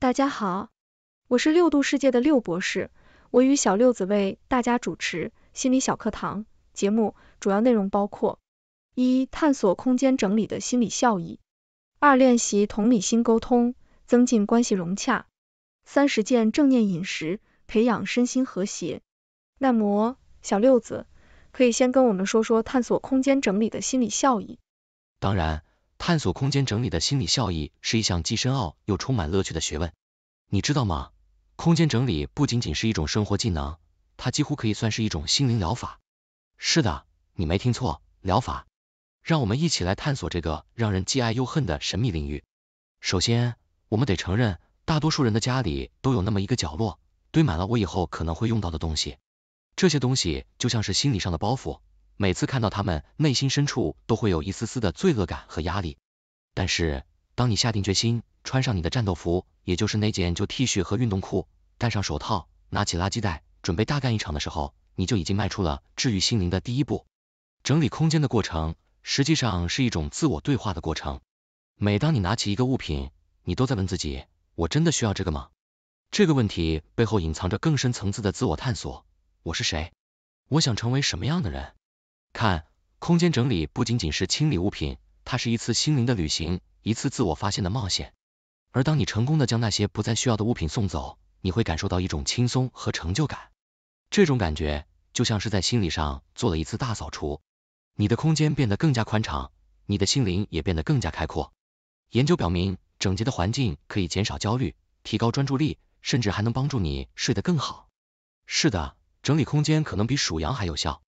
大家好，我是六度世界的六博士，我与小六子为大家主持心理小课堂节目，主要内容包括：一、探索空间整理的心理效益；二、练习同理心沟通，增进关系融洽；三、实践正念饮食，培养身心和谐。那么，小六子，可以先跟我们说说探索空间整理的心理效益？当然。探索空间整理的心理效益是一项既深奥又充满乐趣的学问。你知道吗？空间整理不仅仅是一种生活技能，它几乎可以算是一种心灵疗法。是的，你没听错，疗法。让我们一起来探索这个让人既爱又恨的神秘领域。首先，我们得承认，大多数人的家里都有那么一个角落，堆满了我以后可能会用到的东西。这些东西就像是心理上的包袱。每次看到他们，内心深处都会有一丝丝的罪恶感和压力。但是，当你下定决心穿上你的战斗服，也就是那件旧 T 恤和运动裤，戴上手套，拿起垃圾袋，准备大干一场的时候，你就已经迈出了治愈心灵的第一步。整理空间的过程，实际上是一种自我对话的过程。每当你拿起一个物品，你都在问自己：我真的需要这个吗？这个问题背后隐藏着更深层次的自我探索：我是谁？我想成为什么样的人？看，空间整理不仅仅是清理物品，它是一次心灵的旅行，一次自我发现的冒险。而当你成功的将那些不再需要的物品送走，你会感受到一种轻松和成就感。这种感觉就像是在心理上做了一次大扫除，你的空间变得更加宽敞，你的心灵也变得更加开阔。研究表明，整洁的环境可以减少焦虑，提高专注力，甚至还能帮助你睡得更好。是的，整理空间可能比数羊还有效，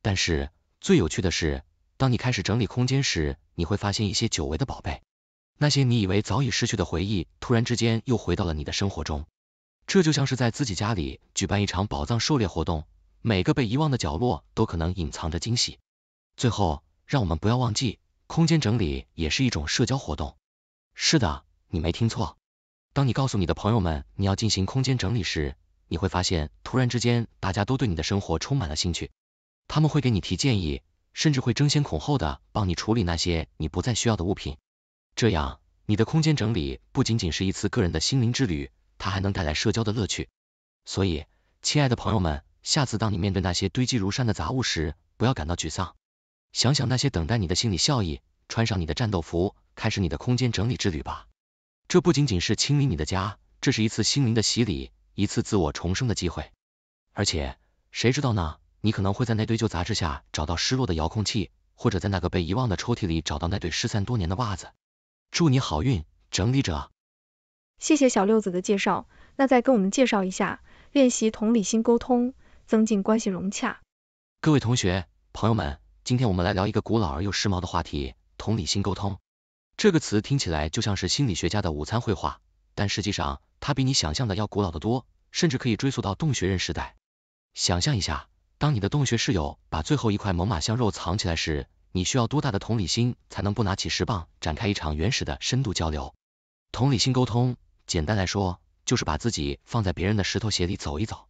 但是。最有趣的是，当你开始整理空间时，你会发现一些久违的宝贝，那些你以为早已失去的回忆，突然之间又回到了你的生活中。这就像是在自己家里举办一场宝藏狩猎活动，每个被遗忘的角落都可能隐藏着惊喜。最后，让我们不要忘记，空间整理也是一种社交活动。是的，你没听错，当你告诉你的朋友们你要进行空间整理时，你会发现突然之间大家都对你的生活充满了兴趣。他们会给你提建议，甚至会争先恐后的帮你处理那些你不再需要的物品。这样，你的空间整理不仅仅是一次个人的心灵之旅，它还能带来社交的乐趣。所以，亲爱的朋友们，下次当你面对那些堆积如山的杂物时，不要感到沮丧，想想那些等待你的心理效益，穿上你的战斗服，开始你的空间整理之旅吧。这不仅仅是清理你的家，这是一次心灵的洗礼，一次自我重生的机会。而且，谁知道呢？你可能会在那堆旧杂志下找到失落的遥控器，或者在那个被遗忘的抽屉里找到那对失散多年的袜子。祝你好运，整理者。谢谢小六子的介绍，那再跟我们介绍一下，练习同理心沟通，增进关系融洽。各位同学、朋友们，今天我们来聊一个古老而又时髦的话题——同理心沟通。这个词听起来就像是心理学家的午餐绘画，但实际上它比你想象的要古老得多，甚至可以追溯到洞穴人时代。想象一下。当你的洞穴室友把最后一块猛犸象肉藏起来时，你需要多大的同理心才能不拿起石棒展开一场原始的深度交流？同理心沟通，简单来说就是把自己放在别人的石头鞋里走一走。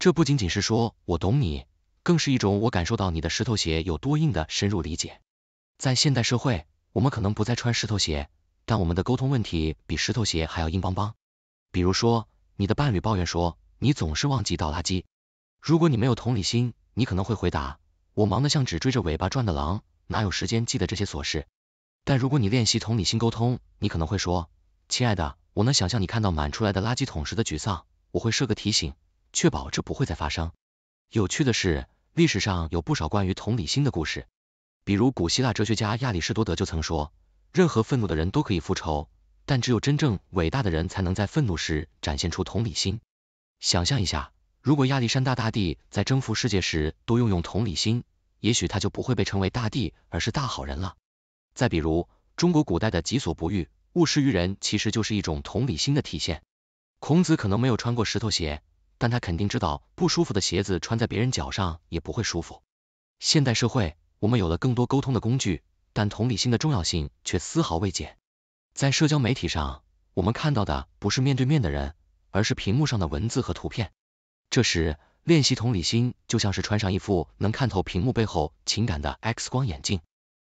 这不仅仅是说我懂你，更是一种我感受到你的石头鞋有多硬的深入理解。在现代社会，我们可能不再穿石头鞋，但我们的沟通问题比石头鞋还要硬邦邦。比如说，你的伴侣抱怨说你总是忘记倒垃圾。如果你没有同理心，你可能会回答我忙得像只追着尾巴转的狼，哪有时间记得这些琐事？但如果你练习同理心沟通，你可能会说，亲爱的，我能想象你看到满出来的垃圾桶时的沮丧，我会设个提醒，确保这不会再发生。有趣的是，历史上有不少关于同理心的故事，比如古希腊哲学家亚里士多德就曾说，任何愤怒的人都可以复仇，但只有真正伟大的人才能在愤怒时展现出同理心。想象一下。如果亚历山大大帝在征服世界时多用用同理心，也许他就不会被称为大帝，而是大好人了。再比如，中国古代的“己所不欲，勿施于人”，其实就是一种同理心的体现。孔子可能没有穿过石头鞋，但他肯定知道不舒服的鞋子穿在别人脚上也不会舒服。现代社会，我们有了更多沟通的工具，但同理心的重要性却丝毫未减。在社交媒体上，我们看到的不是面对面的人，而是屏幕上的文字和图片。这时，练习同理心就像是穿上一副能看透屏幕背后情感的 X 光眼镜。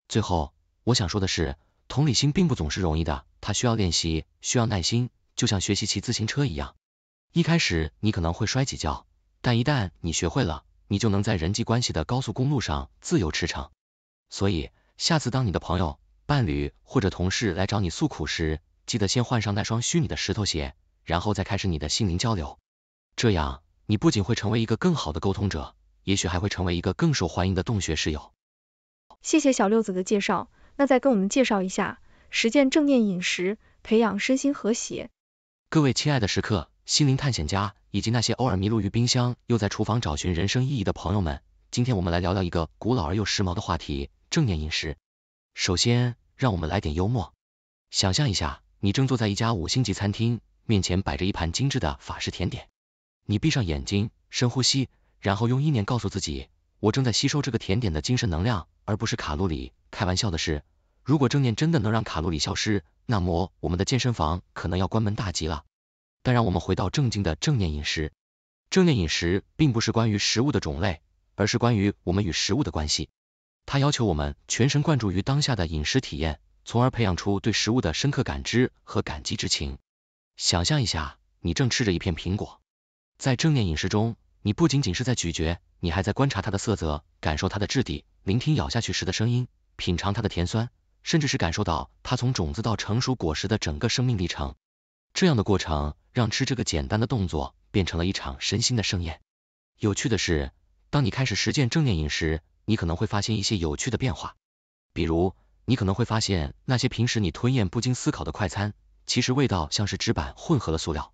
最后，我想说的是，同理心并不总是容易的，它需要练习，需要耐心，就像学习骑自行车一样。一开始你可能会摔几跤，但一旦你学会了，你就能在人际关系的高速公路上自由驰骋。所以，下次当你的朋友、伴侣或者同事来找你诉苦时，记得先换上那双虚拟的石头鞋，然后再开始你的心灵交流。这样。你不仅会成为一个更好的沟通者，也许还会成为一个更受欢迎的洞穴室友。谢谢小六子的介绍，那再跟我们介绍一下，实践正念饮食，培养身心和谐。各位亲爱的食客、心灵探险家，以及那些偶尔迷路于冰箱又在厨房找寻人生意义的朋友们，今天我们来聊聊一个古老而又时髦的话题——正念饮食。首先，让我们来点幽默，想象一下，你正坐在一家五星级餐厅，面前摆着一盘精致的法式甜点。你闭上眼睛，深呼吸，然后用意念告诉自己，我正在吸收这个甜点的精神能量，而不是卡路里。开玩笑的是，如果正念真的能让卡路里消失，那么我们的健身房可能要关门大吉了。但让我们回到正经的正念饮食。正念饮食并不是关于食物的种类，而是关于我们与食物的关系。它要求我们全神贯注于当下的饮食体验，从而培养出对食物的深刻感知和感激之情。想象一下，你正吃着一片苹果。在正念饮食中，你不仅仅是在咀嚼，你还在观察它的色泽，感受它的质地，聆听咬下去时的声音，品尝它的甜酸，甚至是感受到它从种子到成熟果实的整个生命历程。这样的过程让吃这个简单的动作变成了一场身心的盛宴。有趣的是，当你开始实践正念饮食，你可能会发现一些有趣的变化，比如你可能会发现那些平时你吞咽不经思考的快餐，其实味道像是纸板混合了塑料，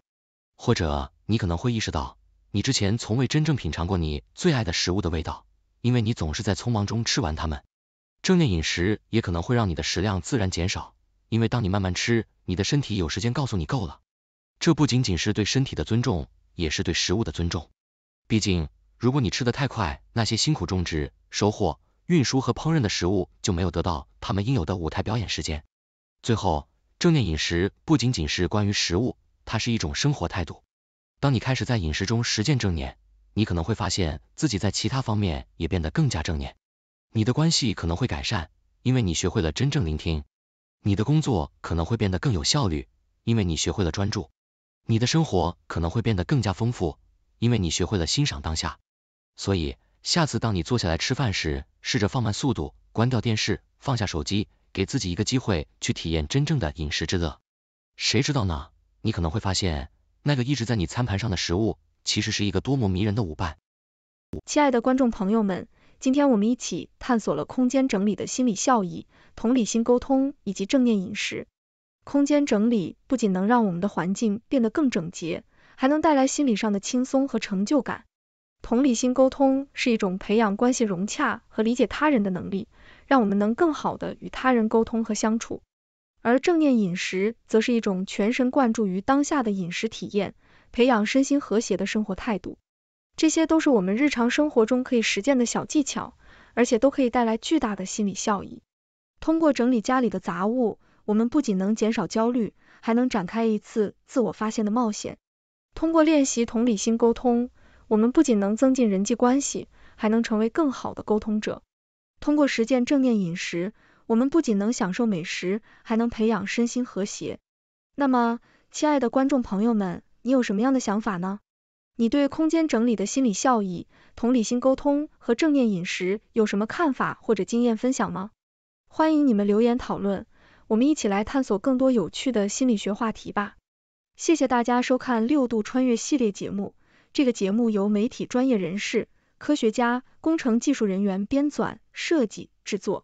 或者。你可能会意识到，你之前从未真正品尝过你最爱的食物的味道，因为你总是在匆忙中吃完它们。正念饮食也可能会让你的食量自然减少，因为当你慢慢吃，你的身体有时间告诉你够了。这不仅仅是对身体的尊重，也是对食物的尊重。毕竟，如果你吃的太快，那些辛苦种植、收获、运输和烹饪的食物就没有得到他们应有的舞台表演时间。最后，正念饮食不仅仅是关于食物，它是一种生活态度。当你开始在饮食中实践正念，你可能会发现自己在其他方面也变得更加正念。你的关系可能会改善，因为你学会了真正聆听。你的工作可能会变得更有效率，因为你学会了专注。你的生活可能会变得更加丰富，因为你学会了欣赏当下。所以，下次当你坐下来吃饭时，试着放慢速度，关掉电视，放下手机，给自己一个机会去体验真正的饮食之乐。谁知道呢？你可能会发现。那个一直在你餐盘上的食物，其实是一个多么迷人的舞伴。亲爱的观众朋友们，今天我们一起探索了空间整理的心理效益、同理心沟通以及正念饮食。空间整理不仅能让我们的环境变得更整洁，还能带来心理上的轻松和成就感。同理心沟通是一种培养关系融洽和理解他人的能力，让我们能更好的与他人沟通和相处。而正念饮食则是一种全神贯注于当下的饮食体验，培养身心和谐的生活态度。这些都是我们日常生活中可以实践的小技巧，而且都可以带来巨大的心理效益。通过整理家里的杂物，我们不仅能减少焦虑，还能展开一次自我发现的冒险。通过练习同理心沟通，我们不仅能增进人际关系，还能成为更好的沟通者。通过实践正念饮食，我们不仅能享受美食，还能培养身心和谐。那么，亲爱的观众朋友们，你有什么样的想法呢？你对空间整理的心理效益、同理心沟通和正念饮食有什么看法或者经验分享吗？欢迎你们留言讨论，我们一起来探索更多有趣的心理学话题吧。谢谢大家收看《六度穿越》系列节目。这个节目由媒体专业人士、科学家、工程技术人员编纂、设计、制作。